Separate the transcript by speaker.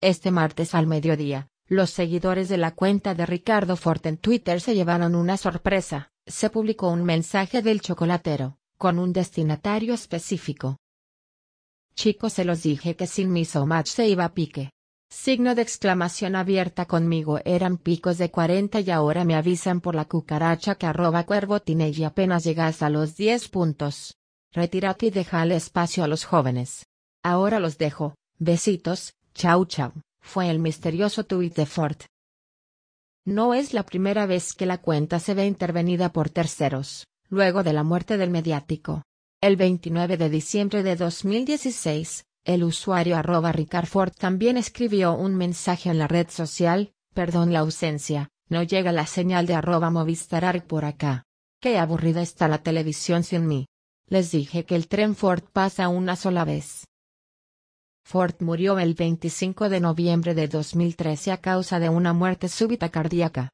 Speaker 1: Este martes al mediodía, los seguidores de la cuenta de Ricardo Forte en Twitter se llevaron una sorpresa, se publicó un mensaje del chocolatero, con un destinatario específico. Chicos se los dije que sin mis o match se iba a pique. Signo de exclamación abierta conmigo eran picos de 40 y ahora me avisan por la cucaracha que arroba cuervo tiene y apenas llegas a los 10 puntos. Retírate y déjale espacio a los jóvenes. Ahora los dejo, besitos, Chau chau, fue el misterioso tuit de Ford. No es la primera vez que la cuenta se ve intervenida por terceros, luego de la muerte del mediático. El 29 de diciembre de 2016, el usuario arroba Ricard Ford también escribió un mensaje en la red social, perdón la ausencia, no llega la señal de arroba Movistar por acá. Qué aburrida está la televisión sin mí. Les dije que el tren Ford pasa una sola vez. Ford murió el 25 de noviembre de 2013 a causa de una muerte súbita cardíaca.